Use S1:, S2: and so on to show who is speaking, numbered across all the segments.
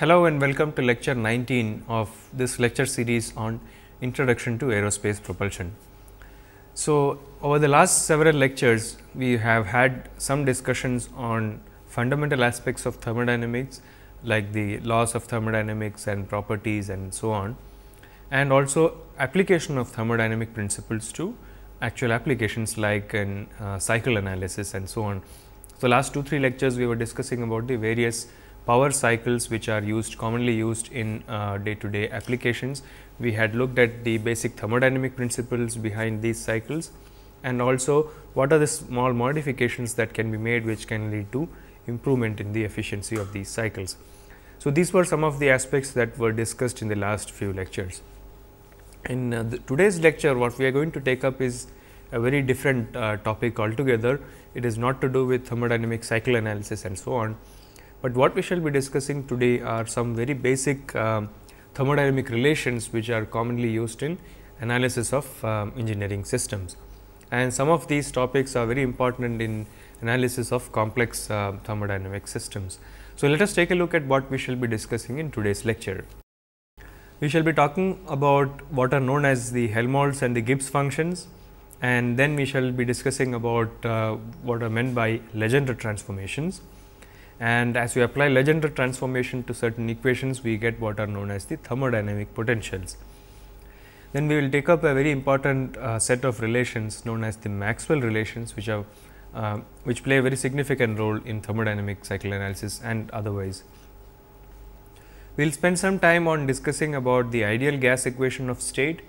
S1: Hello and welcome to lecture 19 of this lecture series on introduction to aerospace propulsion. So, over the last several lectures we have had some discussions on fundamental aspects of thermodynamics like the laws of thermodynamics and properties and so on and also application of thermodynamic principles to actual applications like in uh, cycle analysis and so on. So, last 2 3 lectures we were discussing about the various power cycles which are used commonly used in day to day applications. We had looked at the basic thermodynamic principles behind these cycles and also what are the small modifications that can be made which can lead to improvement in the efficiency of these cycles. So, these were some of the aspects that were discussed in the last few lectures. In uh, today's lecture what we are going to take up is a very different uh, topic altogether. It is not to do with thermodynamic cycle analysis and so on, but what we shall be discussing today are some very basic um, thermodynamic relations which are commonly used in analysis of um, engineering systems. And some of these topics are very important in analysis of complex uh, thermodynamic systems. So, let us take a look at what we shall be discussing in today's lecture. We shall be talking about what are known as the Helmholtz and the Gibbs functions and then we shall be discussing about uh, what are meant by Legendre transformations and as we apply Legendre transformation to certain equations we get what are known as the thermodynamic potentials. Then we will take up a very important uh, set of relations known as the Maxwell relations which are uh, which play a very significant role in thermodynamic cycle analysis and otherwise. We will spend some time on discussing about the ideal gas equation of state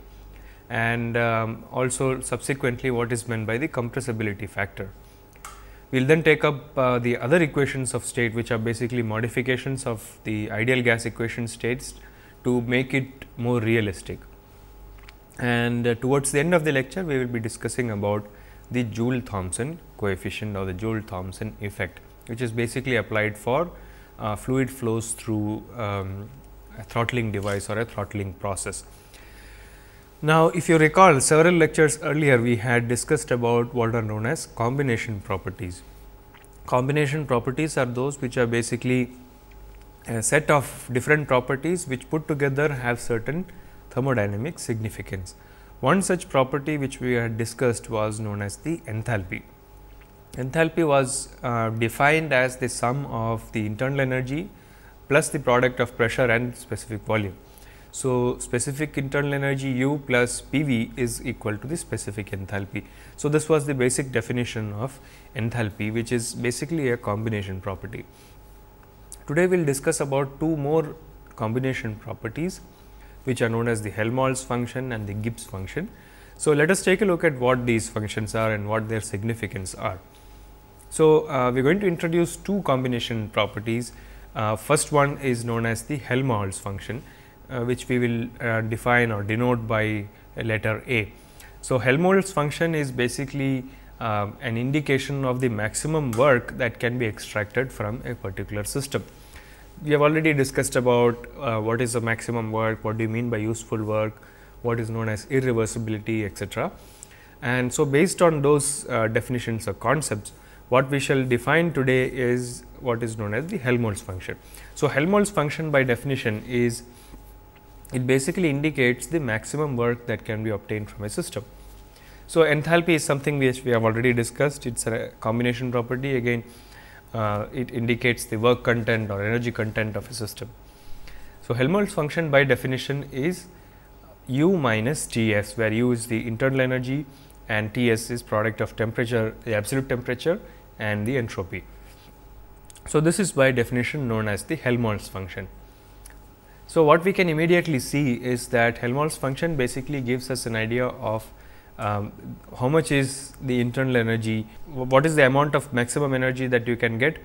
S1: and um, also subsequently what is meant by the compressibility factor. We will then take up uh, the other equations of state which are basically modifications of the ideal gas equation states to make it more realistic. And uh, towards the end of the lecture, we will be discussing about the Joule Thomson coefficient or the Joule Thomson effect, which is basically applied for uh, fluid flows through um, a throttling device or a throttling process. Now, if you recall several lectures earlier, we had discussed about what are known as combination properties. Combination properties are those which are basically a set of different properties which put together have certain thermodynamic significance. One such property which we had discussed was known as the enthalpy. Enthalpy was uh, defined as the sum of the internal energy plus the product of pressure and specific volume. So, specific internal energy U plus PV is equal to the specific enthalpy. So, this was the basic definition of enthalpy which is basically a combination property. Today, we will discuss about two more combination properties which are known as the Helmholtz function and the Gibbs function. So, let us take a look at what these functions are and what their significance are. So, uh, we are going to introduce two combination properties. Uh, first one is known as the Helmholtz function uh, which we will uh, define or denote by letter A. So, Helmholtz function is basically uh, an indication of the maximum work that can be extracted from a particular system. We have already discussed about uh, what is the maximum work, what do you mean by useful work, what is known as irreversibility etc. And so, based on those uh, definitions or concepts, what we shall define today is what is known as the Helmholtz function. So, Helmholtz function by definition is it basically indicates the maximum work that can be obtained from a system. So, enthalpy is something which we have already discussed, it is a combination property again uh, it indicates the work content or energy content of a system. So, Helmholtz function by definition is u minus Ts where u is the internal energy and Ts is product of temperature the absolute temperature and the entropy. So, this is by definition known as the Helmholtz function. So what we can immediately see is that Helmholtz function basically gives us an idea of um, how much is the internal energy, what is the amount of maximum energy that you can get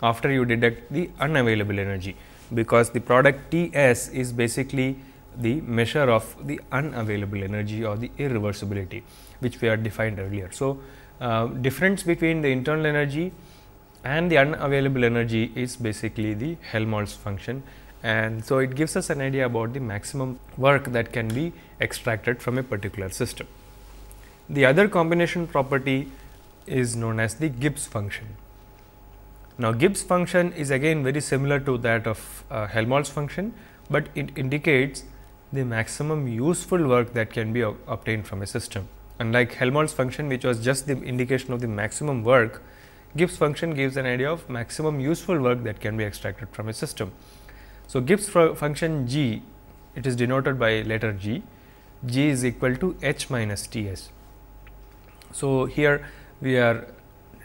S1: after you deduct the unavailable energy because the product T s is basically the measure of the unavailable energy or the irreversibility which we had defined earlier. So, uh, difference between the internal energy and the unavailable energy is basically the Helmholtz function and so it gives us an idea about the maximum work that can be extracted from a particular system. The other combination property is known as the Gibbs function. Now, Gibbs function is again very similar to that of uh, Helmholtz function, but it indicates the maximum useful work that can be obtained from a system. Unlike Helmholtz function which was just the indication of the maximum work, Gibbs function gives an idea of maximum useful work that can be extracted from a system. So, Gibbs function g it is denoted by letter g, g is equal to h minus T s. So, here we are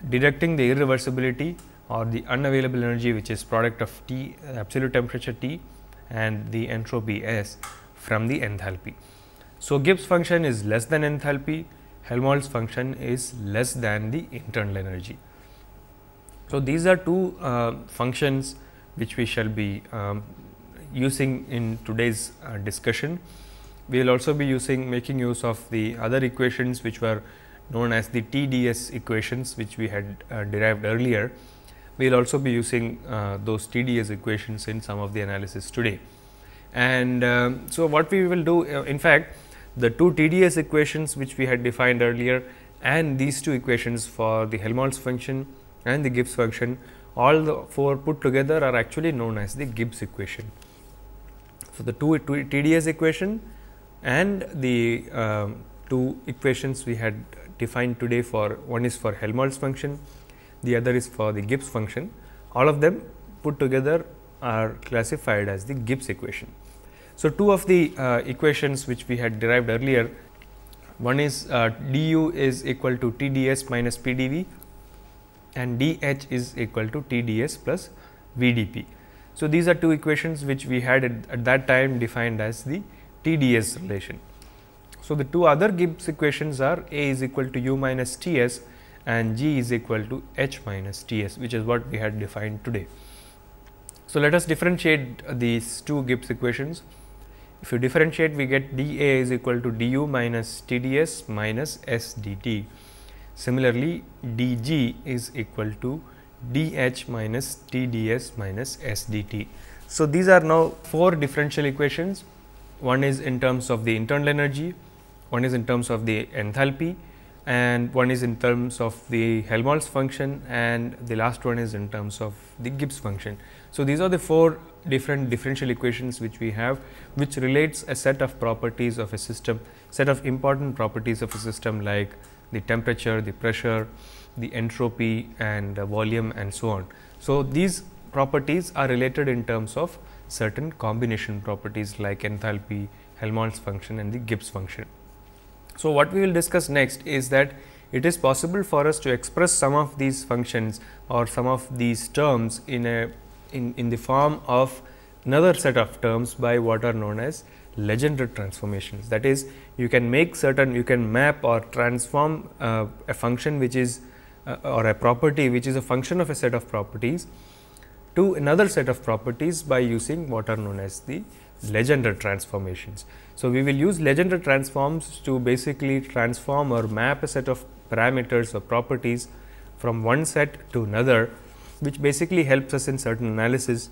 S1: deducting the irreversibility or the unavailable energy which is product of T absolute temperature T and the entropy S from the enthalpy. So, Gibbs function is less than enthalpy, Helmholtz function is less than the internal energy. So, these are two uh, functions which we shall be um, using in today's uh, discussion. We will also be using making use of the other equations which were known as the TDS equations which we had uh, derived earlier. We will also be using uh, those TDS equations in some of the analysis today. And um, so, what we will do uh, in fact, the two TDS equations which we had defined earlier and these two equations for the Helmholtz function and the Gibbs function all the four put together are actually known as the Gibbs equation. So, the two TDS equation and the uh, two equations we had defined today for one is for Helmholtz function, the other is for the Gibbs function. All of them put together are classified as the Gibbs equation. So, two of the uh, equations which we had derived earlier, one is uh, du is equal to Tds minus Pdv and dH is equal to TdS plus VdP. So, these are two equations which we had at, at that time defined as the TdS relation. So, the two other Gibbs equations are A is equal to U minus Ts and G is equal to H minus Ts which is what we had defined today. So, let us differentiate these two Gibbs equations. If you differentiate we get dA is equal to du minus Tds minus sdt. Similarly, dg is equal to dh minus tds minus sdt. So, these are now four differential equations. One is in terms of the internal energy, one is in terms of the enthalpy and one is in terms of the Helmholtz function and the last one is in terms of the Gibbs function. So, these are the four different differential equations which we have which relates a set of properties of a system, set of important properties of a system like the temperature, the pressure, the entropy and uh, volume and so on. So, these properties are related in terms of certain combination properties like enthalpy, Helmholtz function and the Gibbs function. So, what we will discuss next is that it is possible for us to express some of these functions or some of these terms in a in, in the form of another set of terms by what are known as legendary transformations. That is, you can make certain, you can map or transform uh, a function which is uh, or a property which is a function of a set of properties to another set of properties by using what are known as the Legendre transformations. So, we will use Legendre transforms to basically transform or map a set of parameters or properties from one set to another, which basically helps us in certain analysis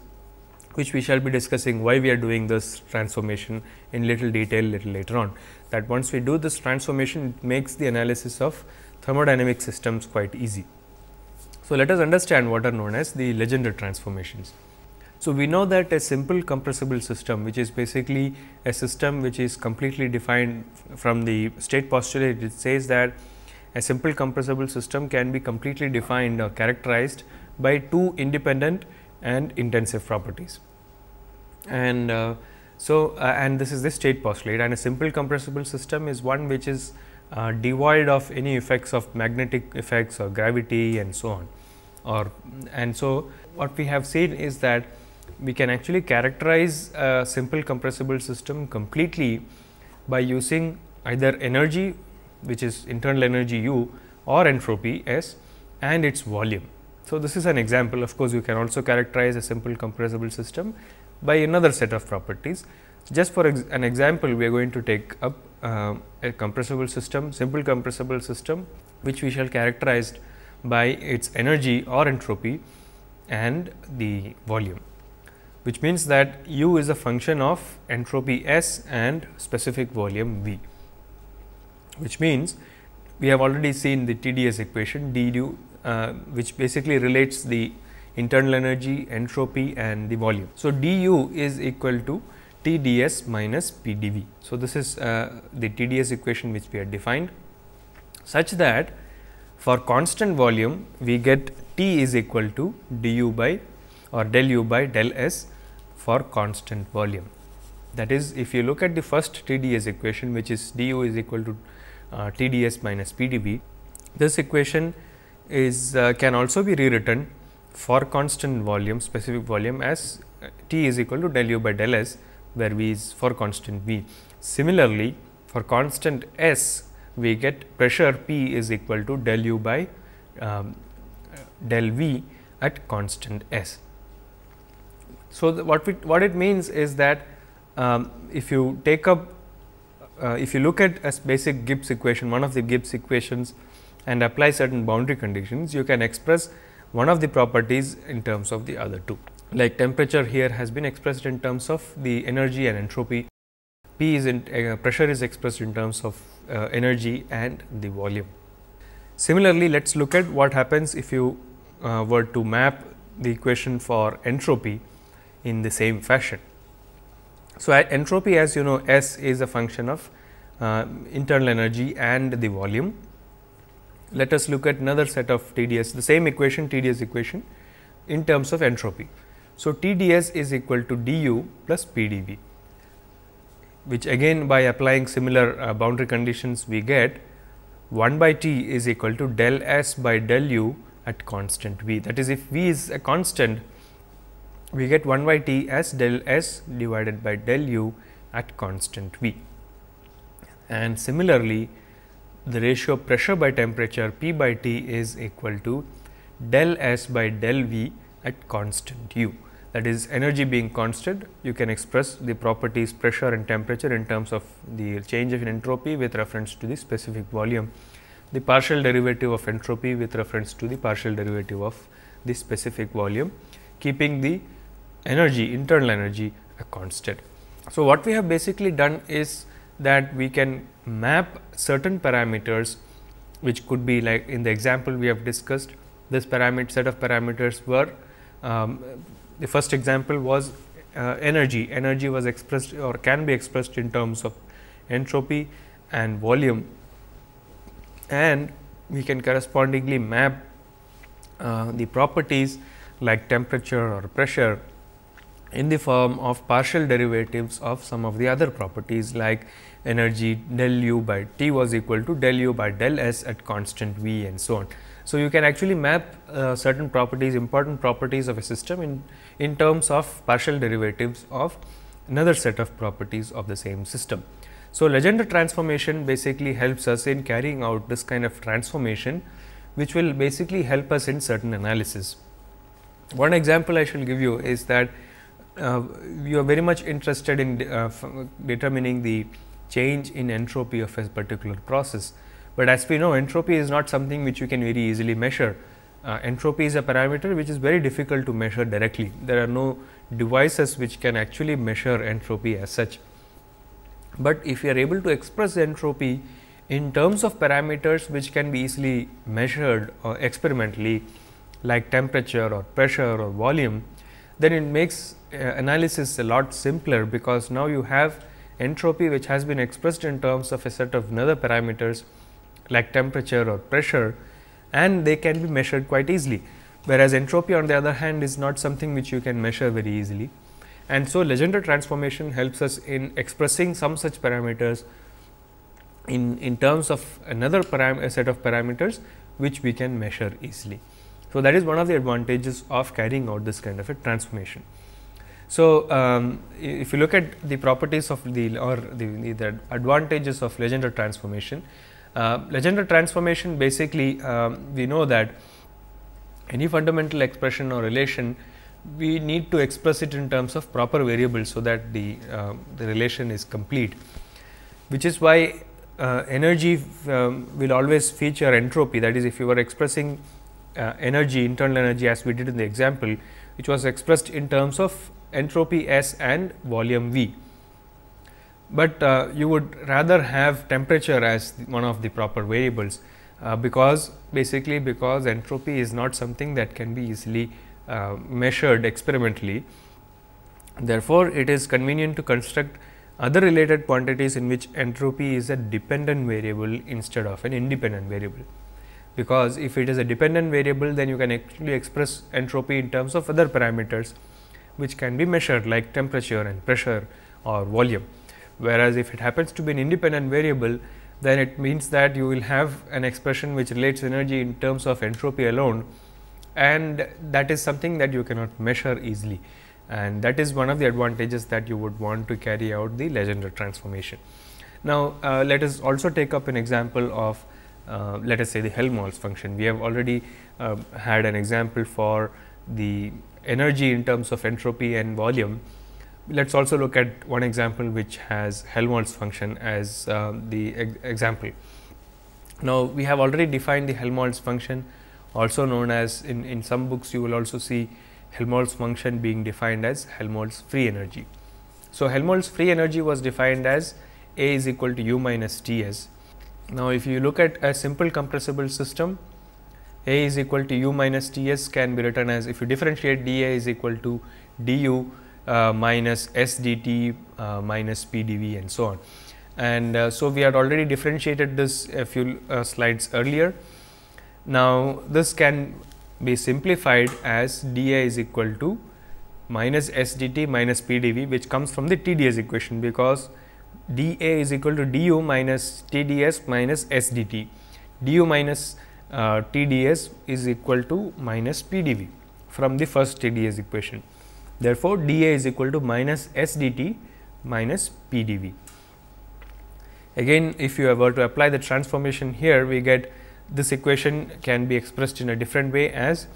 S1: which we shall be discussing why we are doing this transformation in little detail little later on. That once we do this transformation, it makes the analysis of thermodynamic systems quite easy. So, let us understand what are known as the Legendre transformations. So, we know that a simple compressible system which is basically a system which is completely defined from the state postulate it says that a simple compressible system can be completely defined or characterized by two independent and intensive properties. And uh, so, uh, and this is the state postulate and a simple compressible system is one which is uh, devoid of any effects of magnetic effects or gravity and so on. Or and so, what we have seen is that we can actually characterize a simple compressible system completely by using either energy which is internal energy u or entropy s and its volume. So, this is an example of course, you can also characterize a simple compressible system by another set of properties. Just for ex an example, we are going to take up uh, a compressible system, simple compressible system, which we shall characterize by its energy or entropy and the volume, which means that u is a function of entropy S and specific volume V, which means we have already seen the TdS equation d u uh, which basically relates the internal energy, entropy and the volume. So, du is equal to Tds minus Pdv. So, this is uh, the Tds equation which we had defined such that for constant volume we get T is equal to du by or del u by del s for constant volume. That is if you look at the first Tds equation which is du is equal to uh, Tds minus Pdv, this equation is uh, can also be rewritten for constant volume specific volume as uh, T is equal to del u by del s where V is for constant V. Similarly, for constant S we get pressure P is equal to del u by um, uh, del V at constant S. So, what we, what it means is that um, if you take up uh, if you look at a basic Gibbs equation one of the Gibbs equations and apply certain boundary conditions, you can express one of the properties in terms of the other two. Like temperature here has been expressed in terms of the energy and entropy, P is in uh, pressure is expressed in terms of uh, energy and the volume. Similarly, let us look at what happens if you uh, were to map the equation for entropy in the same fashion. So, entropy as you know S is a function of uh, internal energy and the volume let us look at another set of TdS, the same equation TdS equation in terms of entropy. So, TdS is equal to du plus Pdv, which again by applying similar uh, boundary conditions we get 1 by T is equal to del S by del u at constant V. That is if V is a constant, we get 1 by T as del S divided by del u at constant V. And similarly, the ratio of pressure by temperature P by T is equal to del S by del V at constant U. That is energy being constant, you can express the properties pressure and temperature in terms of the change of entropy with reference to the specific volume, the partial derivative of entropy with reference to the partial derivative of the specific volume, keeping the energy internal energy a constant. So, what we have basically done is that we can map certain parameters which could be like in the example we have discussed this parameter set of parameters were um, the first example was uh, energy energy was expressed or can be expressed in terms of entropy and volume and we can correspondingly map uh, the properties like temperature or pressure in the form of partial derivatives of some of the other properties like energy del u by t was equal to del u by del s at constant v and so on. So, you can actually map uh, certain properties important properties of a system in, in terms of partial derivatives of another set of properties of the same system. So, Legendre transformation basically helps us in carrying out this kind of transformation which will basically help us in certain analysis. One example I shall give you is that uh, you are very much interested in uh, determining the change in entropy of a particular process. But as we know entropy is not something which you can very easily measure. Uh, entropy is a parameter which is very difficult to measure directly. There are no devices which can actually measure entropy as such. But if you are able to express entropy in terms of parameters which can be easily measured or uh, experimentally like temperature or pressure or volume, then it makes uh, analysis a lot simpler because now you have entropy which has been expressed in terms of a set of another parameters like temperature or pressure and they can be measured quite easily. Whereas entropy on the other hand is not something which you can measure very easily. And so Legendre transformation helps us in expressing some such parameters in, in terms of another set of parameters which we can measure easily. So, that is one of the advantages of carrying out this kind of a transformation. So, um, if you look at the properties of the or the, the advantages of Legendre transformation, uh, Legendre transformation basically um, we know that any fundamental expression or relation we need to express it in terms of proper variables so that the, uh, the relation is complete, which is why uh, energy um, will always feature entropy that is if you were expressing uh, energy internal energy as we did in the example which was expressed in terms of entropy S and volume V. But uh, you would rather have temperature as one of the proper variables, uh, because basically because entropy is not something that can be easily uh, measured experimentally. Therefore, it is convenient to construct other related quantities in which entropy is a dependent variable instead of an independent variable. Because if it is a dependent variable, then you can actually express entropy in terms of other parameters which can be measured like temperature and pressure or volume. Whereas, if it happens to be an independent variable, then it means that you will have an expression which relates energy in terms of entropy alone and that is something that you cannot measure easily and that is one of the advantages that you would want to carry out the Legendre transformation. Now, uh, let us also take up an example of uh, let us say the Helmholtz function. We have already uh, had an example for the energy in terms of entropy and volume, let us also look at one example which has Helmholtz function as uh, the example. Now, we have already defined the Helmholtz function also known as in, in some books you will also see Helmholtz function being defined as Helmholtz free energy. So, Helmholtz free energy was defined as A is equal to u minus T s. Now, if you look at a simple compressible system, a is equal to u minus Ts can be written as if you differentiate dA is equal to du uh, minus S dt uh, minus p dv and so on. And uh, so, we had already differentiated this a few uh, slides earlier. Now, this can be simplified as dA is equal to minus S dt minus p dv which comes from the TdS equation because dA is equal to du minus TdS minus S dt. du minus uh, TdS is equal to minus PdV from the first TdS equation. Therefore, dA is equal to minus SdT minus PdV. Again, if you were to apply the transformation here, we get this equation can be expressed in a different way as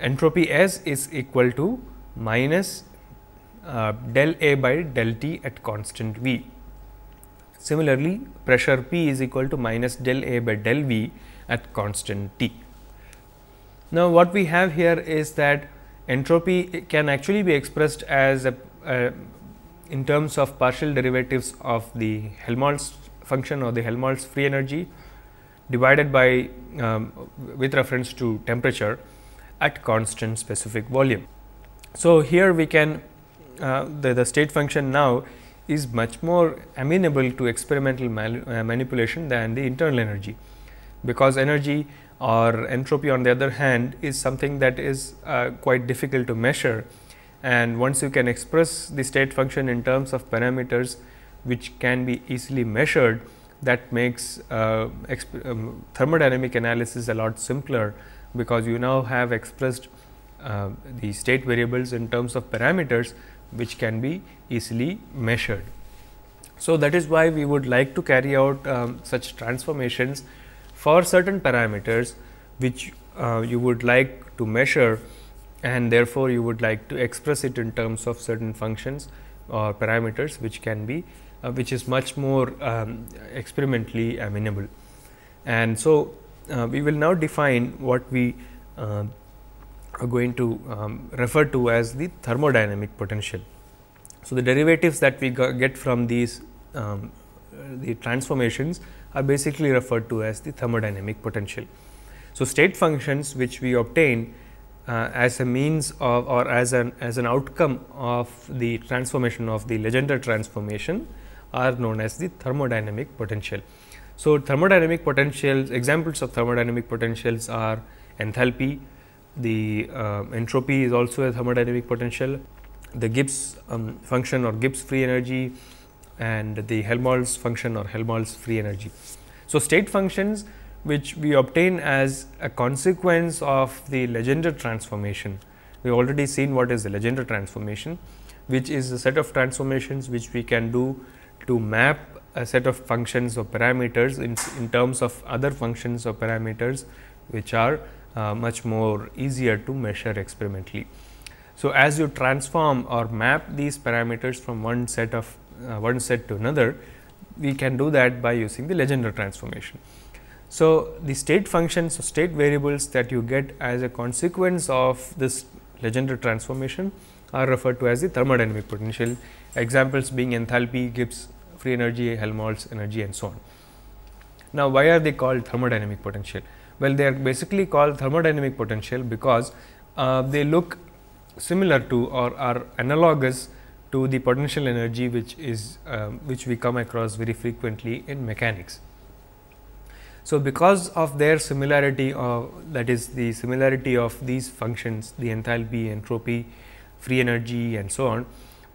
S1: entropy S is equal to minus uh, del A by del T at constant V. Similarly, pressure P is equal to minus del A by del V at constant T. Now, what we have here is that entropy can actually be expressed as a, in terms of partial derivatives of the Helmholtz function or the Helmholtz free energy divided by um, with reference to temperature at constant specific volume. So, here we can uh, the, the state function now is much more amenable to experimental uh, manipulation than the internal energy because energy or entropy on the other hand is something that is uh, quite difficult to measure and once you can express the state function in terms of parameters which can be easily measured that makes uh, um, thermodynamic analysis a lot simpler because you now have expressed uh, the state variables in terms of parameters which can be easily measured. So, that is why we would like to carry out um, such transformations for certain parameters which uh, you would like to measure and therefore, you would like to express it in terms of certain functions or parameters which can be uh, which is much more um, experimentally amenable. And so, uh, we will now define what we uh, are going to um, refer to as the thermodynamic potential. So, the derivatives that we get from these um, uh, the transformations are basically referred to as the thermodynamic potential. So, state functions which we obtain uh, as a means of or as an as an outcome of the transformation of the Legendre transformation are known as the thermodynamic potential. So, thermodynamic potentials examples of thermodynamic potentials are enthalpy, the uh, entropy is also a thermodynamic potential, the Gibbs um, function or Gibbs free energy, and the Helmholtz function or Helmholtz free energy. So, state functions which we obtain as a consequence of the Legendre transformation. We have already seen what is the Legendre transformation, which is a set of transformations which we can do to map a set of functions or parameters in, in terms of other functions or parameters which are uh, much more easier to measure experimentally. So, as you transform or map these parameters from one set of one uh, set to another, we can do that by using the Legendre transformation. So, the state functions or state variables that you get as a consequence of this Legendre transformation are referred to as the thermodynamic potential, examples being enthalpy, Gibbs free energy, Helmholtz energy and so on. Now, why are they called thermodynamic potential? Well, they are basically called thermodynamic potential because uh, they look similar to or are analogous to the potential energy which is um, which we come across very frequently in mechanics. So, because of their similarity of that is the similarity of these functions the enthalpy, entropy, free energy and so on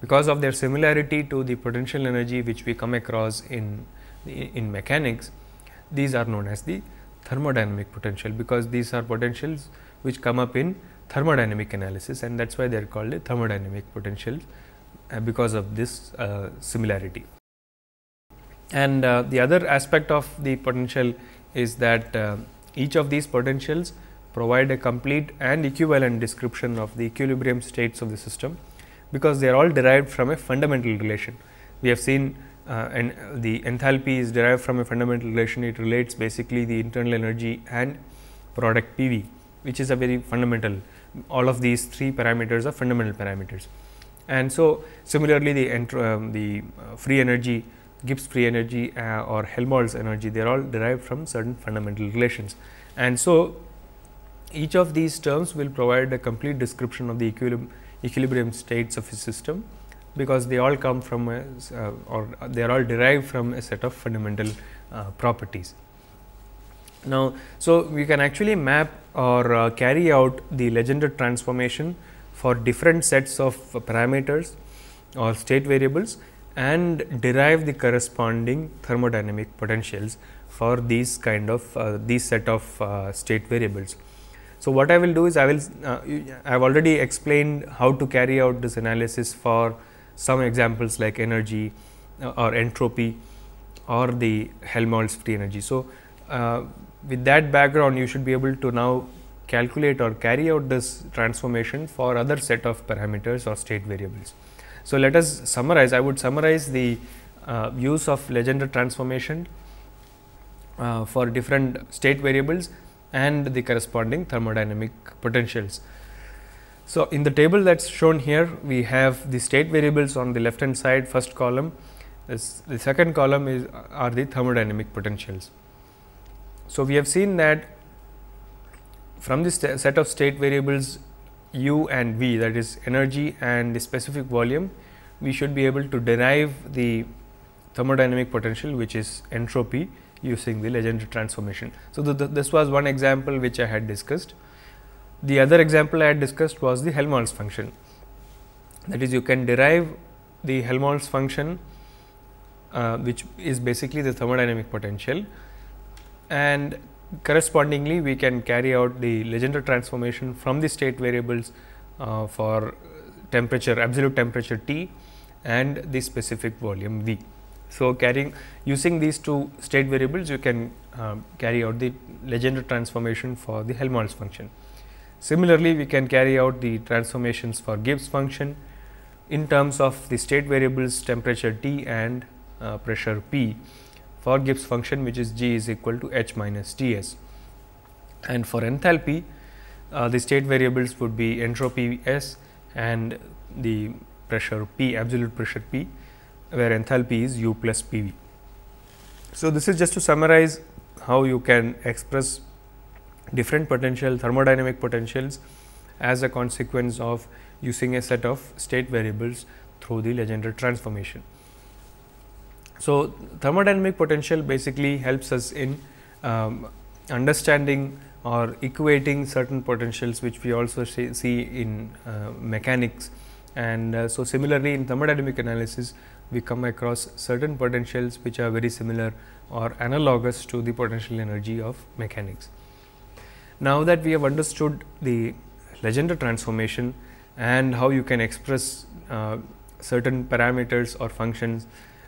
S1: because of their similarity to the potential energy which we come across in in mechanics these are known as the thermodynamic potential because these are potentials which come up in thermodynamic analysis and that is why they are called thermodynamic potentials uh, because of this uh, similarity. And uh, the other aspect of the potential is that each of these potentials provide a complete and equivalent description of the equilibrium states of the system because they are all derived from a fundamental relation. We have seen uh, and the enthalpy is derived from a fundamental relation, it relates basically the internal energy and product PV, which is a very fundamental, all of these three parameters are fundamental parameters. And so, similarly, the, um, the uh, free energy, Gibbs free energy uh, or Helmholtz energy, they are all derived from certain fundamental relations. And so, each of these terms will provide a complete description of the equilibrium, equilibrium states of a system because they all come from a, uh, or they are all derived from a set of fundamental uh, properties. Now, so we can actually map or uh, carry out the Legendre transformation for different sets of parameters or state variables and derive the corresponding thermodynamic potentials for these kind of uh, these set of uh, state variables. So, what I will do is I will uh, I have already explained how to carry out this analysis for some examples like energy uh, or entropy or the Helmholtz free energy. So, uh, with that background you should be able to now calculate or carry out this transformation for other set of parameters or state variables. So, let us summarize I would summarize the uh, use of Legendre transformation uh, for different state variables and the corresponding thermodynamic potentials. So, in the table that is shown here we have the state variables on the left hand side first column this, the second column is are the thermodynamic potentials. So, we have seen that from this set of state variables u and v that is energy and the specific volume, we should be able to derive the thermodynamic potential which is entropy using the Legendre transformation. So, the, the, this was one example which I had discussed. The other example I had discussed was the Helmholtz function that is you can derive the Helmholtz function uh, which is basically the thermodynamic potential and correspondingly we can carry out the Legendre transformation from the state variables uh, for temperature absolute temperature T and the specific volume V. So, carrying using these two state variables you can uh, carry out the Legendre transformation for the Helmholtz function. Similarly, we can carry out the transformations for Gibbs function in terms of the state variables temperature T and uh, pressure P for Gibbs function which is g is equal to h minus TS, And for enthalpy, uh, the state variables would be entropy S and the pressure P, absolute pressure P, where enthalpy is u plus PV. So, this is just to summarize how you can express different potential thermodynamic potentials as a consequence of using a set of state variables through the Legendre transformation. So, thermodynamic potential basically helps us in um, understanding or equating certain potentials which we also see in uh, mechanics. And uh, so, similarly in thermodynamic analysis we come across certain potentials which are very similar or analogous to the potential energy of mechanics. Now that we have understood the Legendre transformation and how you can express uh, certain parameters or functions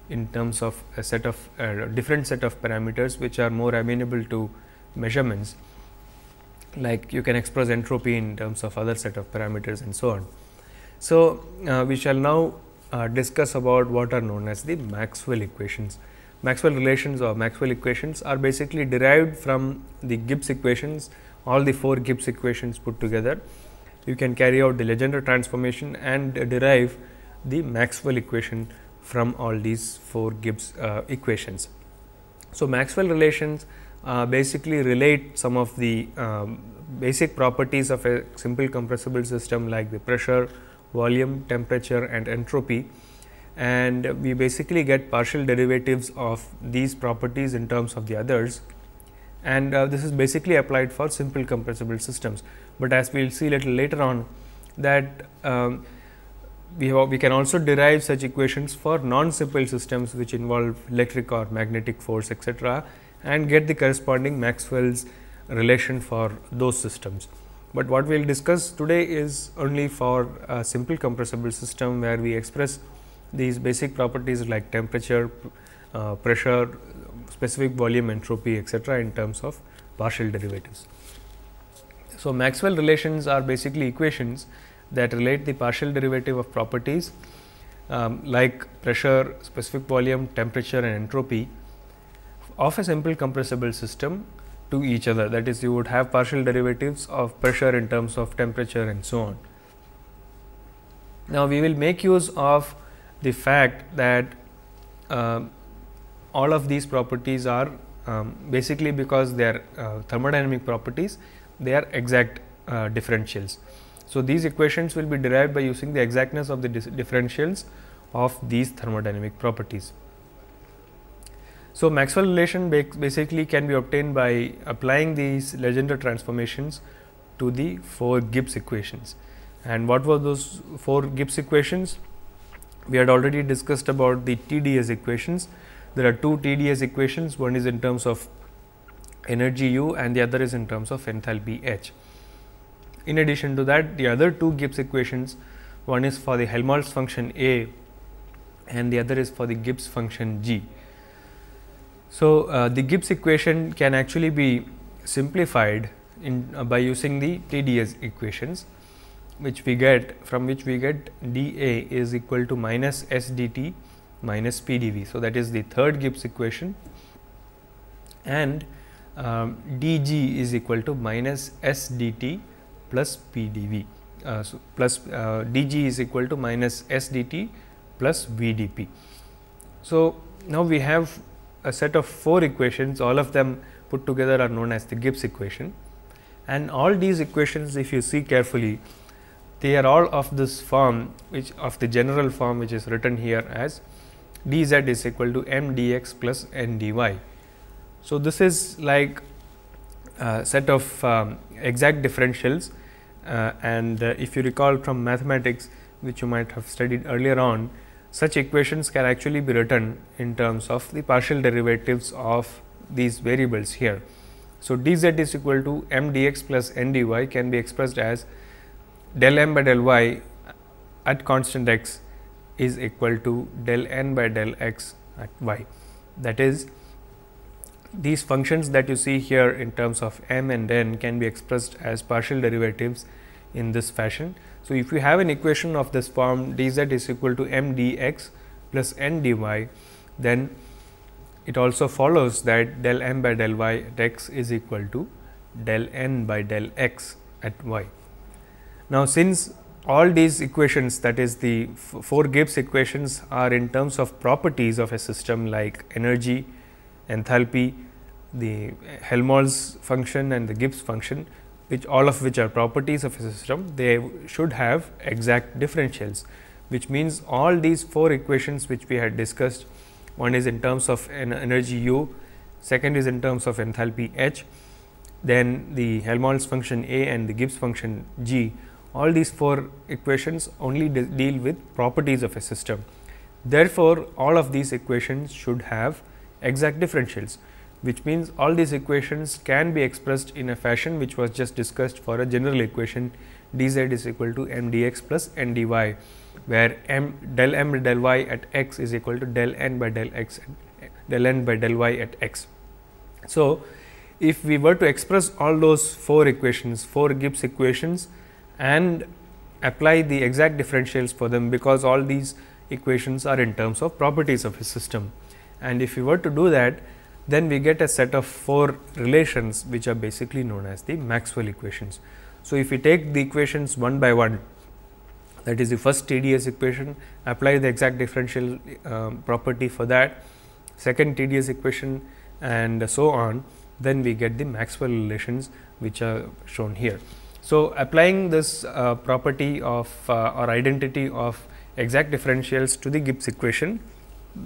S1: in terms of a set of uh, different set of parameters which are more amenable to measurements like you can express entropy in terms of other set of parameters and so on. So, uh, we shall now uh, discuss about what are known as the Maxwell equations. Maxwell relations or Maxwell equations are basically derived from the Gibbs equations all the four Gibbs equations put together. You can carry out the Legendre transformation and derive the Maxwell equation from all these four Gibbs uh, equations. So, Maxwell relations uh, basically relate some of the um, basic properties of a simple compressible system like the pressure, volume, temperature and entropy and we basically get partial derivatives of these properties in terms of the others and uh, this is basically applied for simple compressible systems. But as we will see little later on that um, we, have, we can also derive such equations for non-simple systems which involve electric or magnetic force etc. and get the corresponding Maxwell's relation for those systems. But what we will discuss today is only for a simple compressible system where we express these basic properties like temperature, uh, pressure, specific volume, entropy etc. in terms of partial derivatives. So, Maxwell relations are basically equations that relate the partial derivative of properties um, like pressure, specific volume, temperature and entropy of a simple compressible system to each other. That is you would have partial derivatives of pressure in terms of temperature and so on. Now, we will make use of the fact that uh, all of these properties are um, basically because they are uh, thermodynamic properties, they are exact uh, differentials. So, these equations will be derived by using the exactness of the differentials of these thermodynamic properties. So, Maxwell relation basically can be obtained by applying these Legendre transformations to the four Gibbs equations. And what were those four Gibbs equations? We had already discussed about the TdS equations. There are two TdS equations, one is in terms of energy u and the other is in terms of enthalpy h. In addition to that, the other two Gibbs equations, one is for the Helmholtz function A and the other is for the Gibbs function G. So, uh, the Gibbs equation can actually be simplified in, uh, by using the TdS equations which we get from which we get dA is equal to minus S dt minus PDV. So, that is the third Gibbs equation and um, dG is equal to minus S dt plus PdV. Uh, so plus uh, dg is equal to minus s dt plus vdp. So, now we have a set of four equations all of them put together are known as the Gibbs equation and all these equations if you see carefully they are all of this form which of the general form which is written here as dz is equal to m dx plus n dy. So, this is like a set of um, exact differentials uh, and uh, if you recall from mathematics which you might have studied earlier on such equations can actually be written in terms of the partial derivatives of these variables here. So, dz is equal to m dx plus n dy can be expressed as del m by del y at constant x is equal to del n by del x at y. That is these functions that you see here in terms of m and n can be expressed as partial derivatives in this fashion. So, if you have an equation of this form dz is equal to m dx plus n dy, then it also follows that del m by del y at x is equal to del n by del x at y. Now, since all these equations that is the four Gibbs equations are in terms of properties of a system like energy, enthalpy, the Helmholtz function and the Gibbs function which all of which are properties of a system, they should have exact differentials which means all these four equations which we had discussed one is in terms of an energy u, second is in terms of enthalpy h, then the Helmholtz function a and the Gibbs function g all these four equations only de deal with properties of a system. Therefore, all of these equations should have exact differentials which means all these equations can be expressed in a fashion which was just discussed for a general equation dz is equal to m dx plus n dy where m del m del y at x is equal to del n by del x del n by del y at x. So, if we were to express all those four equations four Gibbs equations and apply the exact differentials for them because all these equations are in terms of properties of a system. And if we were to do that, then we get a set of four relations which are basically known as the Maxwell equations. So, if we take the equations one by one that is the first TdS equation apply the exact differential uh, property for that second TdS equation and so on then we get the Maxwell relations which are shown here. So, applying this uh, property of uh, or identity of exact differentials to the Gibbs equation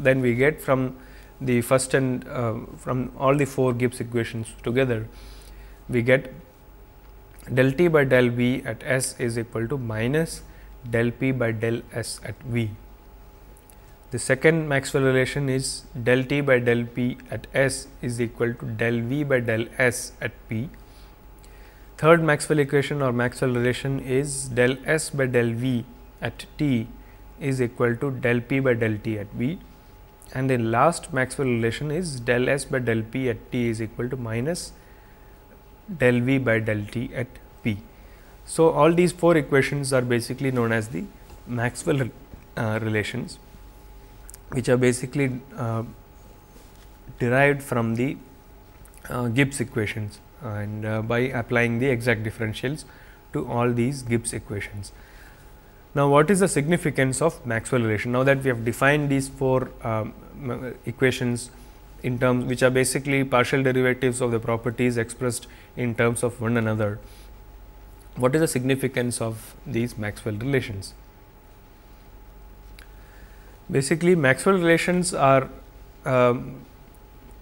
S1: then we get from the first and uh, from all the four Gibbs equations together, we get del t by del v at S is equal to minus del p by del S at v. The second Maxwell relation is del t by del p at S is equal to del v by del S at p. Third Maxwell equation or Maxwell relation is del S by del v at t is equal to del p by del t at v and the last Maxwell relation is del S by del P at T is equal to minus del V by del T at P. So, all these four equations are basically known as the Maxwell uh, relations which are basically uh, derived from the uh, Gibbs equations and uh, by applying the exact differentials to all these Gibbs equations. Now, what is the significance of Maxwell relation? Now that we have defined these four um, equations in terms which are basically partial derivatives of the properties expressed in terms of one another, what is the significance of these Maxwell relations? Basically, Maxwell relations are um,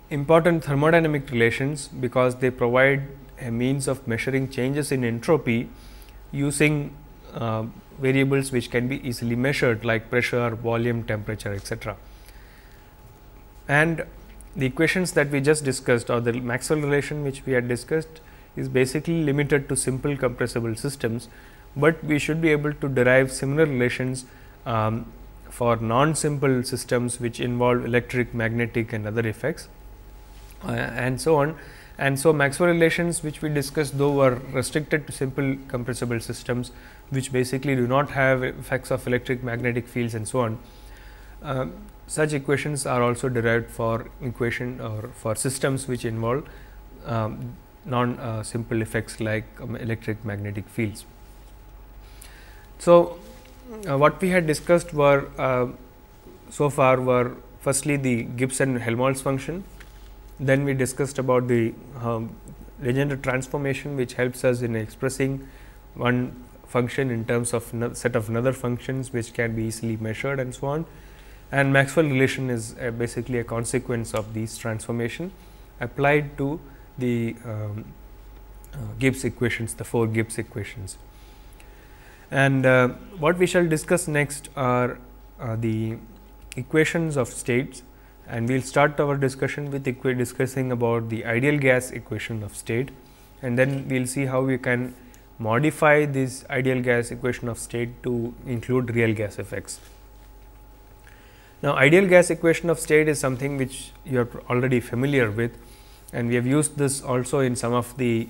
S1: important thermodynamic relations because they provide a means of measuring changes in entropy using uh, variables which can be easily measured like pressure, volume, temperature, etc. And the equations that we just discussed or the Maxwell relation which we had discussed is basically limited to simple compressible systems, but we should be able to derive similar relations um, for non-simple systems which involve electric, magnetic and other effects uh, and so on. And so, Maxwell relations which we discussed though were restricted to simple compressible systems which basically do not have effects of electric magnetic fields and so on. Um, such equations are also derived for equation or for systems which involve um, non uh, simple effects like um, electric magnetic fields. So, uh, what we had discussed were uh, so far were firstly the Gibson-Helmholtz function, then we discussed about the um, Legendre transformation which helps us in expressing one function in terms of set of another functions which can be easily measured and so on. And Maxwell relation is uh, basically a consequence of these transformation applied to the um, uh, Gibbs equations, the four Gibbs equations. And uh, what we shall discuss next are uh, the equations of states and we will start our discussion with discussing about the ideal gas equation of state and then we will see how we can modify this ideal gas equation of state to include real gas effects. Now, ideal gas equation of state is something which you are already familiar with and we have used this also in some of the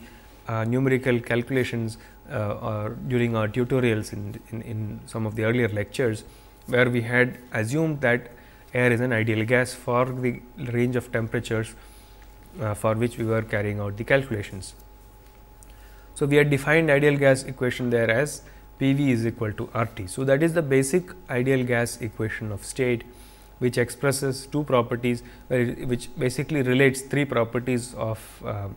S1: uh, numerical calculations uh, during our tutorials in, in, in some of the earlier lectures where we had assumed that air is an ideal gas for the range of temperatures uh, for which we were carrying out the calculations. So, we had defined ideal gas equation there as PV is equal to RT. So, that is the basic ideal gas equation of state which expresses two properties which basically relates three properties of uh,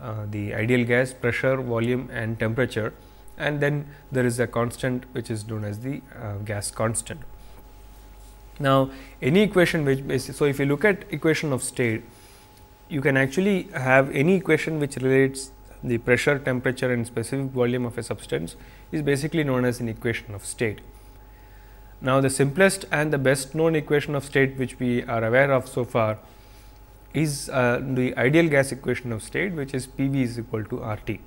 S1: uh, the ideal gas pressure, volume and temperature and then there is a constant which is known as the uh, gas constant. Now, any equation which basis, so if you look at equation of state you can actually have any equation which relates the pressure, temperature and specific volume of a substance is basically known as an equation of state. Now, the simplest and the best known equation of state which we are aware of so far is uh, the ideal gas equation of state which is P v is equal to R T.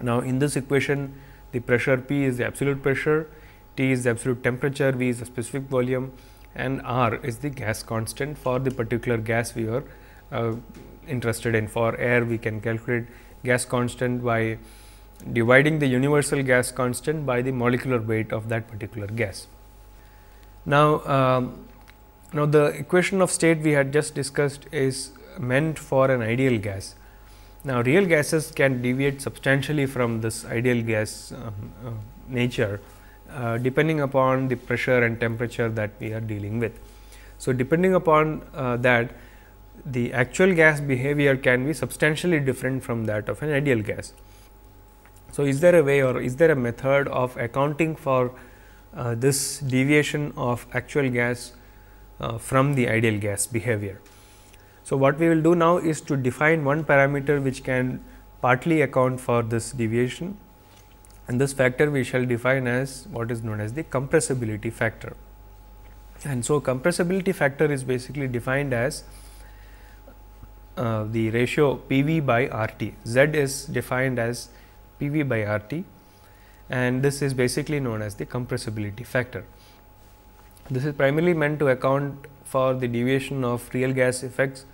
S1: Now, in this equation the pressure P is the absolute pressure, T is the absolute temperature, V is the specific volume and R is the gas constant for the particular gas we are uh, interested in. For air we can calculate gas constant by dividing the universal gas constant by the molecular weight of that particular gas. Now, um, now the equation of state we had just discussed is meant for an ideal gas. Now, real gases can deviate substantially from this ideal gas um, uh, nature uh, depending upon the pressure and temperature that we are dealing with. So, depending upon uh, that the actual gas behavior can be substantially different from that of an ideal gas. So, is there a way or is there a method of accounting for uh, this deviation of actual gas uh, from the ideal gas behavior? So, what we will do now is to define one parameter which can partly account for this deviation and this factor we shall define as what is known as the compressibility factor. And so, compressibility factor is basically defined as uh, the ratio PV by RT. Z is defined as PV by RT and this is basically known as the compressibility factor. This is primarily meant to account for the deviation of real gas effects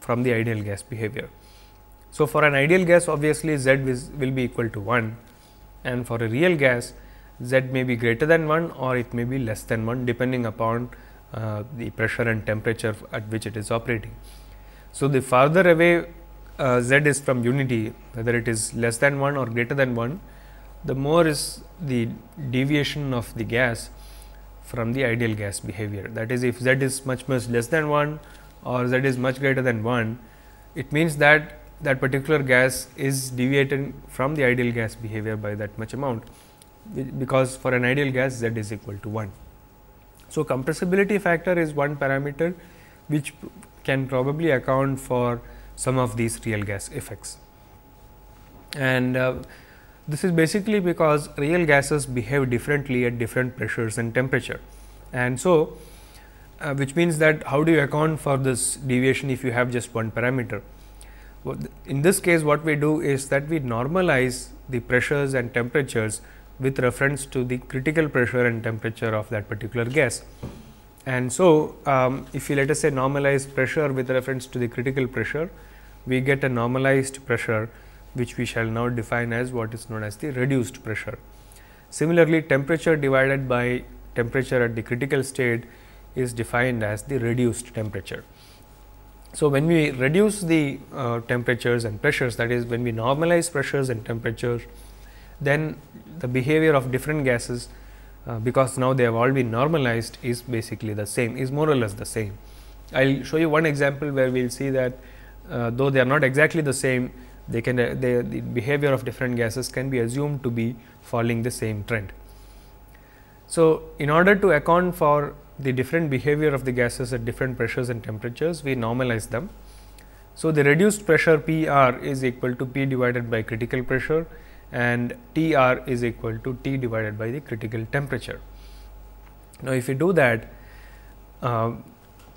S1: from the ideal gas behavior. So, for an ideal gas obviously Z is, will be equal to 1 and for a real gas Z may be greater than 1 or it may be less than 1 depending upon uh, the pressure and temperature at which it is operating. So, the farther away uh, z is from unity, whether it is less than 1 or greater than 1, the more is the deviation of the gas from the ideal gas behavior. That is, if z is much much less than 1 or z is much greater than 1, it means that that particular gas is deviating from the ideal gas behavior by that much amount, because for an ideal gas z is equal to 1. So, compressibility factor is one parameter which can probably account for some of these real gas effects. And uh, this is basically because real gases behave differently at different pressures and temperature. And so, uh, which means that how do you account for this deviation if you have just one parameter? In this case, what we do is that we normalize the pressures and temperatures with reference to the critical pressure and temperature of that particular gas. And so, um, if you let us say normalize pressure with reference to the critical pressure, we get a normalized pressure which we shall now define as what is known as the reduced pressure. Similarly, temperature divided by temperature at the critical state is defined as the reduced temperature. So, when we reduce the uh, temperatures and pressures that is when we normalize pressures and temperatures, then the behavior of different gases uh, because now they have all been normalized is basically the same is more or less the same. I will show you one example where we will see that uh, though they are not exactly the same they can uh, they, the behavior of different gases can be assumed to be following the same trend. So, in order to account for the different behavior of the gases at different pressures and temperatures we normalize them. So, the reduced pressure P r is equal to P divided by critical pressure and TR is equal to T divided by the critical temperature. Now, if you do that, uh,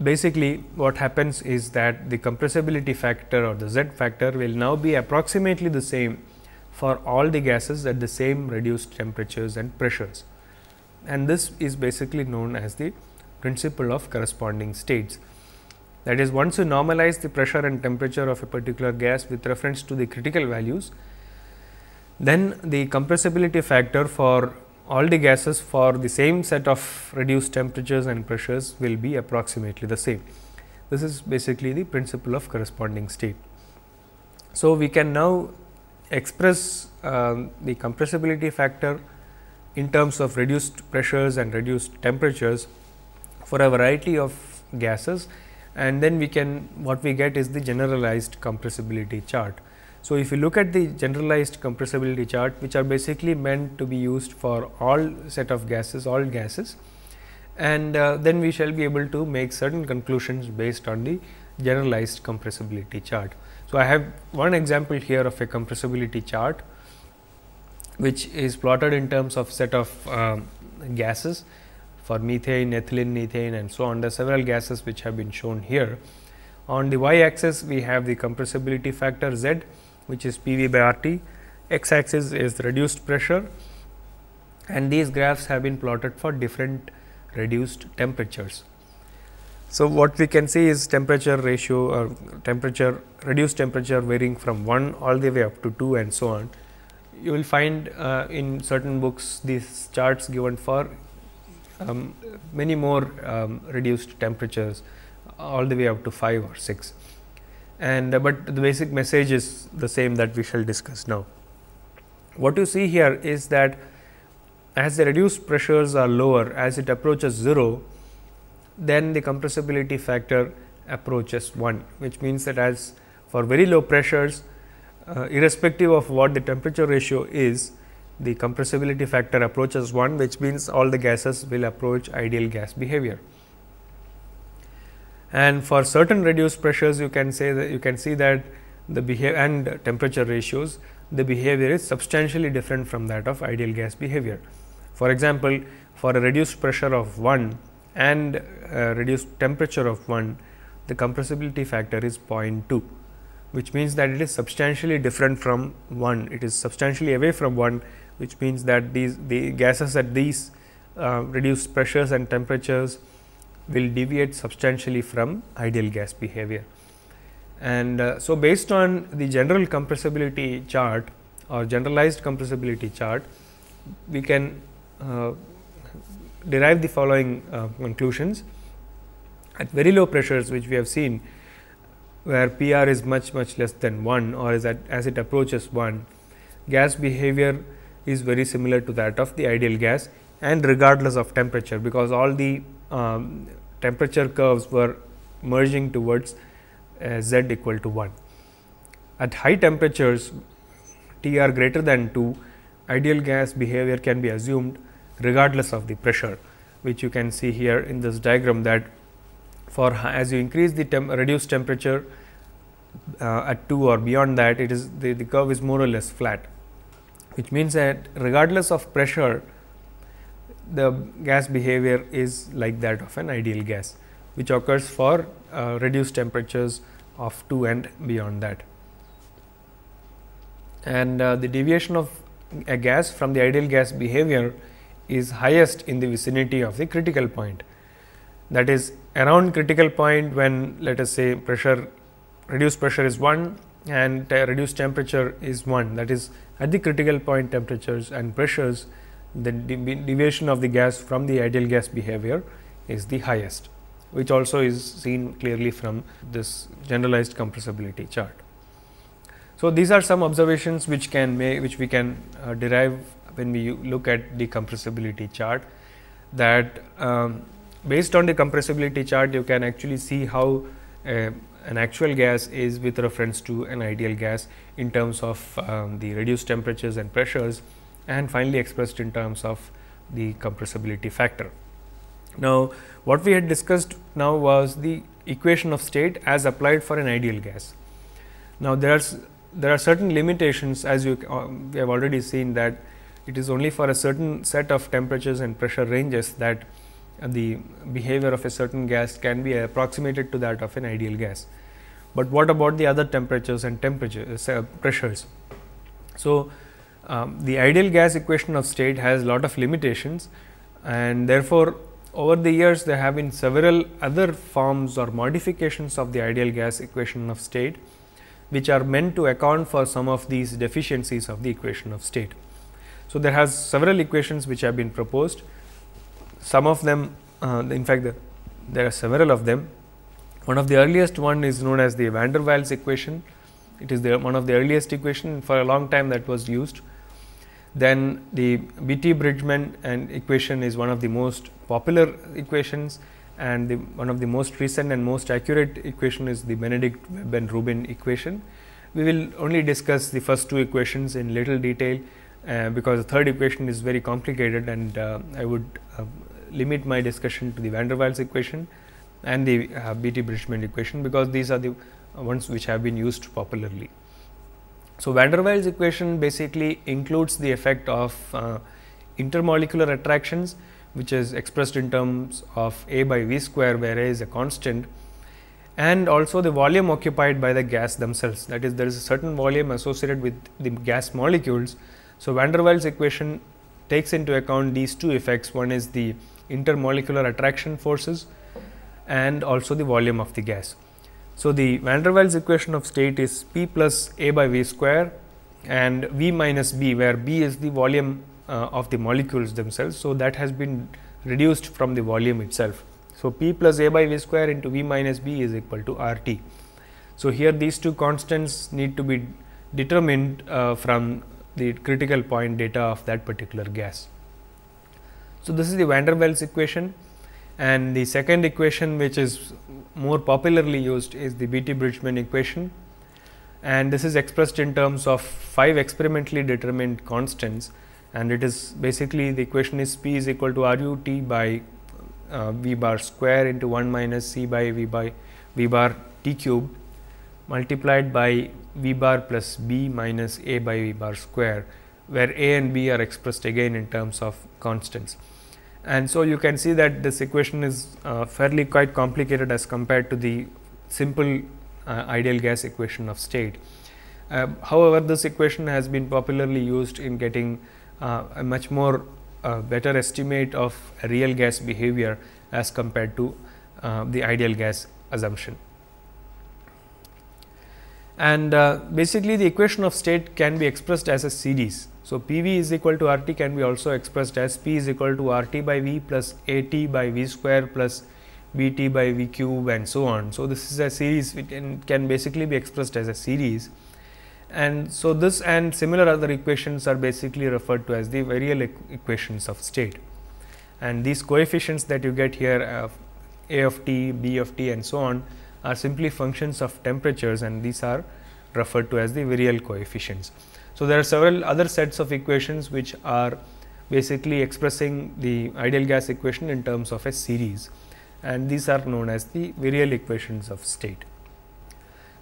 S1: basically what happens is that the compressibility factor or the Z factor will now be approximately the same for all the gases at the same reduced temperatures and pressures. And this is basically known as the principle of corresponding states. That is once you normalize the pressure and temperature of a particular gas with reference to the critical values, then the compressibility factor for all the gases for the same set of reduced temperatures and pressures will be approximately the same. This is basically the principle of corresponding state. So, we can now express uh, the compressibility factor in terms of reduced pressures and reduced temperatures for a variety of gases and then we can what we get is the generalized compressibility chart. So, if you look at the generalized compressibility chart which are basically meant to be used for all set of gases, all gases and uh, then we shall be able to make certain conclusions based on the generalized compressibility chart. So, I have one example here of a compressibility chart which is plotted in terms of set of uh, gases for methane, ethylene, methane and so on. The several gases which have been shown here. On the y axis, we have the compressibility factor z which is P v by R T, x axis is reduced pressure and these graphs have been plotted for different reduced temperatures. So, what we can see is temperature ratio or uh, temperature reduced temperature varying from 1 all the way up to 2 and so on. You will find uh, in certain books these charts given for um, many more um, reduced temperatures all the way up to 5 or 6 and uh, but the basic message is the same that we shall discuss now. What you see here is that as the reduced pressures are lower as it approaches 0, then the compressibility factor approaches 1, which means that as for very low pressures, uh, irrespective of what the temperature ratio is, the compressibility factor approaches 1, which means all the gases will approach ideal gas behavior and for certain reduced pressures you can say that you can see that the behavior and temperature ratios the behavior is substantially different from that of ideal gas behavior. For example, for a reduced pressure of 1 and reduced temperature of 1 the compressibility factor is 0.2 which means that it is substantially different from 1 it is substantially away from 1 which means that these the gases at these uh, reduced pressures and temperatures will deviate substantially from ideal gas behavior. And uh, so, based on the general compressibility chart or generalized compressibility chart, we can uh, derive the following uh, conclusions. At very low pressures which we have seen where PR is much much less than 1 or is at, as it approaches 1, gas behavior is very similar to that of the ideal gas and regardless of temperature because all the um, temperature curves were merging towards uh, z equal to 1. At high temperatures Tr greater than 2, ideal gas behavior can be assumed regardless of the pressure, which you can see here in this diagram that for as you increase the reduced temperature uh, at 2 or beyond that, it is the, the curve is more or less flat, which means that regardless of pressure, the gas behavior is like that of an ideal gas which occurs for uh, reduced temperatures of 2 and beyond that. And uh, the deviation of a gas from the ideal gas behavior is highest in the vicinity of the critical point. That is around critical point when let us say pressure reduced pressure is 1 and uh, reduced temperature is 1 that is at the critical point temperatures and pressures the deviation of the gas from the ideal gas behavior is the highest, which also is seen clearly from this generalized compressibility chart. So, these are some observations which can may, which we can uh, derive when we look at the compressibility chart that um, based on the compressibility chart you can actually see how uh, an actual gas is with reference to an ideal gas in terms of um, the reduced temperatures and pressures and finally expressed in terms of the compressibility factor. Now, what we had discussed now was the equation of state as applied for an ideal gas. Now, there are there are certain limitations as you uh, we have already seen that it is only for a certain set of temperatures and pressure ranges that uh, the behavior of a certain gas can be approximated to that of an ideal gas. But what about the other temperatures and temperatures uh, pressures? So, um, the ideal gas equation of state has lot of limitations and therefore, over the years there have been several other forms or modifications of the ideal gas equation of state which are meant to account for some of these deficiencies of the equation of state. So, there has several equations which have been proposed some of them uh, in fact, the, there are several of them. One of the earliest one is known as the van der Waals equation. It is the, one of the earliest equation for a long time that was used then the BT bridgman and equation is one of the most popular equations and the, one of the most recent and most accurate equation is the Benedict Webb and Rubin equation. We will only discuss the first two equations in little detail uh, because the third equation is very complicated and uh, I would uh, limit my discussion to the van der Waals equation and the uh, BT bridgman equation because these are the ones which have been used popularly. So van der Waals equation basically includes the effect of uh, intermolecular attractions which is expressed in terms of A by V square where A is a constant and also the volume occupied by the gas themselves that is there is a certain volume associated with the gas molecules. So, van der Waals equation takes into account these two effects one is the intermolecular attraction forces and also the volume of the gas. So, the van der Waals equation of state is P plus A by V square and V minus B where B is the volume uh, of the molecules themselves. So, that has been reduced from the volume itself. So, P plus A by V square into V minus B is equal to R T. So, here these two constants need to be determined uh, from the critical point data of that particular gas. So, this is the van der Waals equation and the second equation which is more popularly used is the BT bridgman equation and this is expressed in terms of five experimentally determined constants and it is basically the equation is p is equal to r u t by uh, v bar square into 1 minus c by v by v bar t cube multiplied by v bar plus b minus a by v bar square where a and b are expressed again in terms of constants. And so you can see that this equation is uh, fairly quite complicated as compared to the simple uh, ideal gas equation of state. Uh, however, this equation has been popularly used in getting uh, a much more uh, better estimate of real gas behavior as compared to uh, the ideal gas assumption and uh, basically the equation of state can be expressed as a series. So, P v is equal to R t can be also expressed as P is equal to R t by V plus A t by V square plus B t by V cube and so on. So, this is a series it can, can basically be expressed as a series and so this and similar other equations are basically referred to as the varial equ equations of state and these coefficients that you get here uh, A of t, B of t and so on are simply functions of temperatures and these are referred to as the virial coefficients. So, there are several other sets of equations which are basically expressing the ideal gas equation in terms of a series and these are known as the virial equations of state.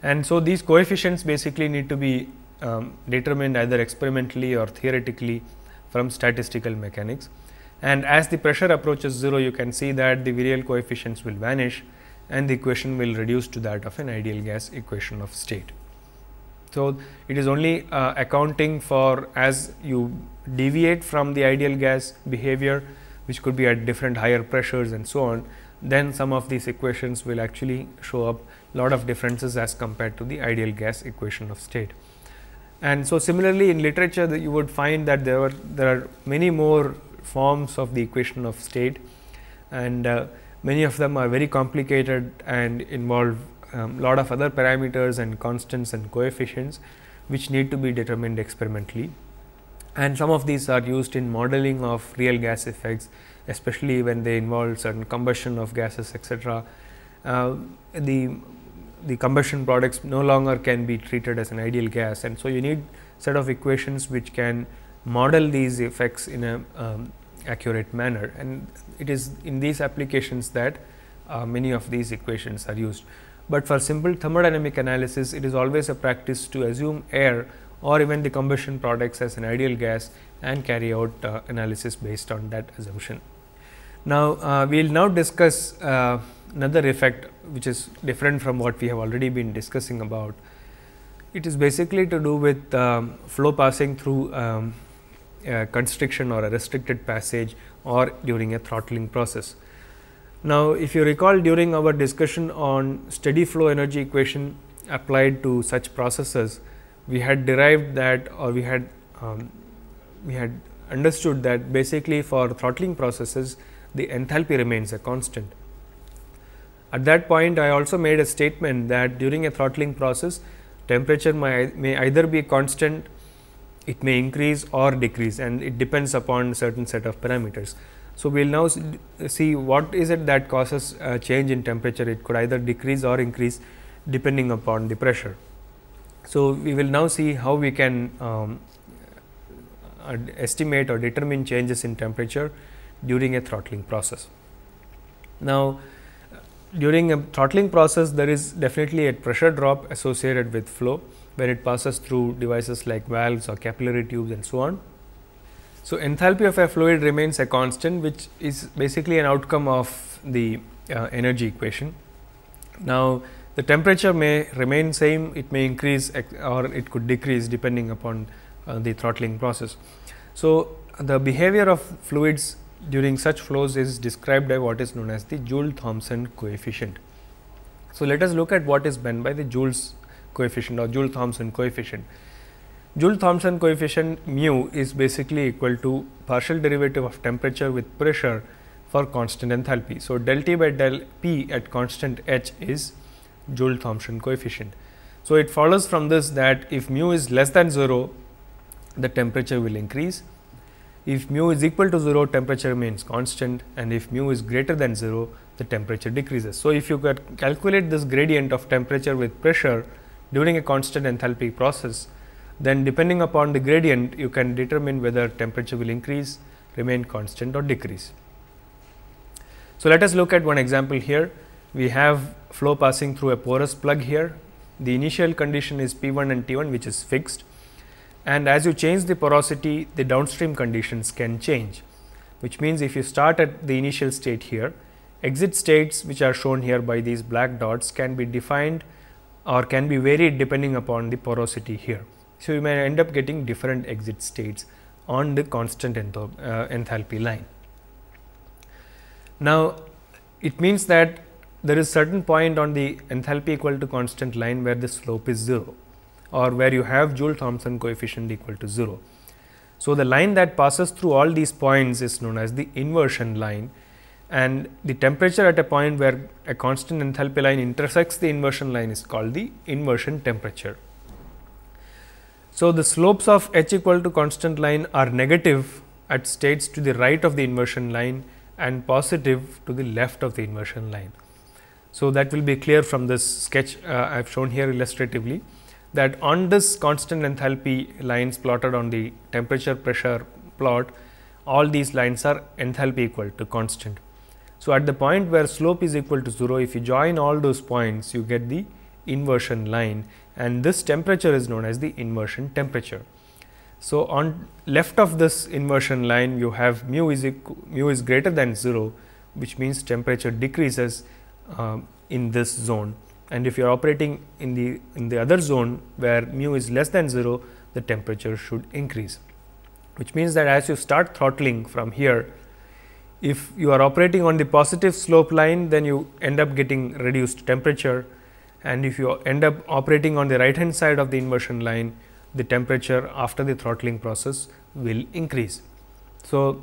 S1: And so, these coefficients basically need to be um, determined either experimentally or theoretically from statistical mechanics. And as the pressure approaches 0, you can see that the virial coefficients will vanish and the equation will reduce to that of an ideal gas equation of state. So, it is only uh, accounting for as you deviate from the ideal gas behavior which could be at different higher pressures and so on then some of these equations will actually show up lot of differences as compared to the ideal gas equation of state. And so, similarly in literature that you would find that there were there are many more forms of the equation of state and uh, Many of them are very complicated and involve a um, lot of other parameters and constants and coefficients which need to be determined experimentally. And some of these are used in modeling of real gas effects, especially when they involve certain combustion of gases, etc. Uh, the the combustion products no longer can be treated as an ideal gas, and so you need set of equations which can model these effects in a um, accurate manner and it is in these applications that uh, many of these equations are used. But for simple thermodynamic analysis it is always a practice to assume air or even the combustion products as an ideal gas and carry out uh, analysis based on that assumption. Now, uh, we will now discuss uh, another effect which is different from what we have already been discussing about. It is basically to do with um, flow passing through um, a constriction or a restricted passage or during a throttling process. Now, if you recall during our discussion on steady flow energy equation applied to such processes, we had derived that or we had um, we had understood that basically for throttling processes the enthalpy remains a constant. At that point I also made a statement that during a throttling process temperature may, may either be constant it may increase or decrease and it depends upon certain set of parameters. So, we will now see what is it that causes a change in temperature it could either decrease or increase depending upon the pressure. So, we will now see how we can um, uh, estimate or determine changes in temperature during a throttling process. Now, during a throttling process there is definitely a pressure drop associated with flow where it passes through devices like valves or capillary tubes and so on. So, enthalpy of a fluid remains a constant which is basically an outcome of the uh, energy equation. Now, the temperature may remain same, it may increase or it could decrease depending upon uh, the throttling process. So, the behavior of fluids during such flows is described by what is known as the Joule-Thomson coefficient. So, let us look at what is meant by the Joule's coefficient or Joule Thomson coefficient. Joule Thomson coefficient mu is basically equal to partial derivative of temperature with pressure for constant enthalpy. So, del T by del P at constant H is Joule Thomson coefficient. So, it follows from this that if mu is less than 0, the temperature will increase. If mu is equal to 0, temperature remains constant and if mu is greater than 0, the temperature decreases. So, if you calculate this gradient of temperature with pressure, during a constant enthalpy process, then depending upon the gradient you can determine whether temperature will increase, remain constant or decrease. So, let us look at one example here. We have flow passing through a porous plug here. The initial condition is P1 and T1 which is fixed and as you change the porosity the downstream conditions can change which means if you start at the initial state here exit states which are shown here by these black dots can be defined or can be varied depending upon the porosity here. So, you may end up getting different exit states on the constant uh, enthalpy, line. Now, it means that there is certain point on the enthalpy equal to constant line where the slope is 0 or where you have Joule Thomson coefficient equal to 0. So, the line that passes through all these points is known as the inversion line and the temperature at a point where a constant enthalpy line intersects the inversion line is called the inversion temperature. So, the slopes of h equal to constant line are negative at states to the right of the inversion line and positive to the left of the inversion line. So, that will be clear from this sketch uh, I have shown here illustratively that on this constant enthalpy lines plotted on the temperature pressure plot all these lines are enthalpy equal to constant. So, at the point where slope is equal to 0, if you join all those points, you get the inversion line and this temperature is known as the inversion temperature. So, on left of this inversion line, you have mu is, mu is greater than 0, which means temperature decreases uh, in this zone. And if you are operating in the, in the other zone where mu is less than 0, the temperature should increase, which means that as you start throttling from here, if you are operating on the positive slope line, then you end up getting reduced temperature and if you end up operating on the right hand side of the inversion line, the temperature after the throttling process will increase. So,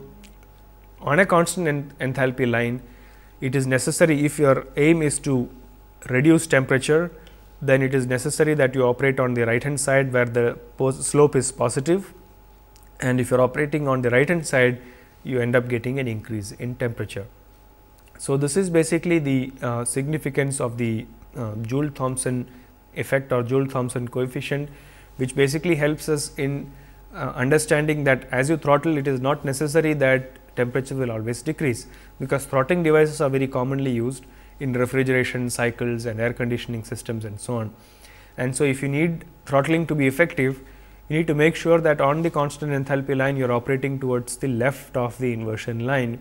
S1: on a constant en enthalpy line, it is necessary if your aim is to reduce temperature, then it is necessary that you operate on the right hand side where the slope is positive and if you are operating on the right hand side, you end up getting an increase in temperature. So, this is basically the uh, significance of the uh, Joule Thomson effect or Joule Thomson coefficient, which basically helps us in uh, understanding that as you throttle, it is not necessary that temperature will always decrease, because throttling devices are very commonly used in refrigeration cycles and air conditioning systems and so on. And so, if you need throttling to be effective, you need to make sure that on the constant enthalpy line you are operating towards the left of the inversion line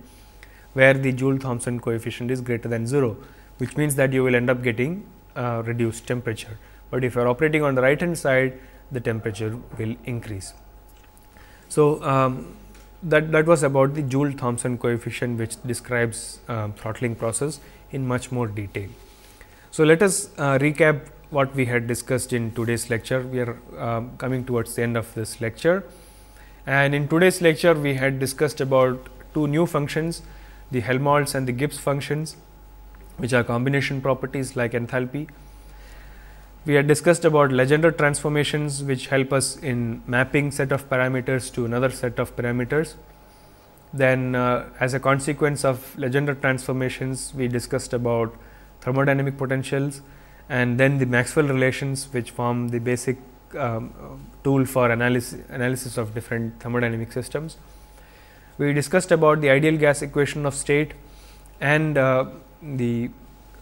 S1: where the Joule Thomson coefficient is greater than 0, which means that you will end up getting uh, reduced temperature. But if you are operating on the right hand side, the temperature will increase. So, um, that, that was about the Joule Thomson coefficient, which describes uh, throttling process in much more detail. So, let us uh, recap what we had discussed in today's lecture. We are um, coming towards the end of this lecture. And in today's lecture, we had discussed about two new functions, the Helmholtz and the Gibbs functions, which are combination properties like enthalpy. We had discussed about Legendre transformations, which help us in mapping set of parameters to another set of parameters. Then, uh, as a consequence of Legendre transformations, we discussed about thermodynamic potentials, and then the Maxwell relations which form the basic um, tool for analysis, analysis of different thermodynamic systems. We discussed about the ideal gas equation of state and uh, the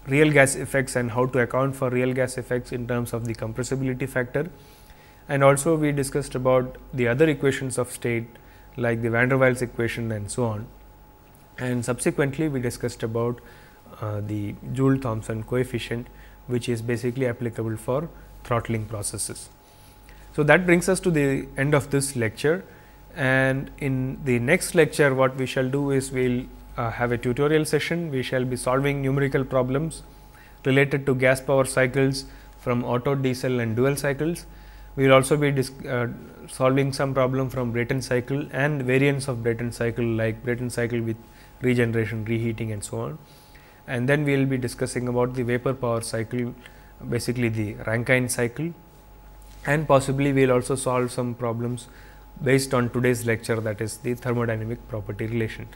S1: real gas effects and how to account for real gas effects in terms of the compressibility factor. And also we discussed about the other equations of state like the van der Waals equation and so on. And subsequently we discussed about uh, the Joule-Thomson coefficient which is basically applicable for throttling processes. So, that brings us to the end of this lecture and in the next lecture what we shall do is we will uh, have a tutorial session. We shall be solving numerical problems related to gas power cycles from auto diesel and dual cycles. We will also be uh, solving some problem from Brayton cycle and variants of Brayton cycle like Brayton cycle with regeneration, reheating and so on and then we will be discussing about the vapor power cycle basically the Rankine cycle and possibly we will also solve some problems based on today's lecture that is the thermodynamic property relation.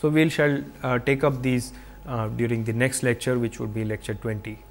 S1: So, we shall uh, take up these uh, during the next lecture which would be lecture 20.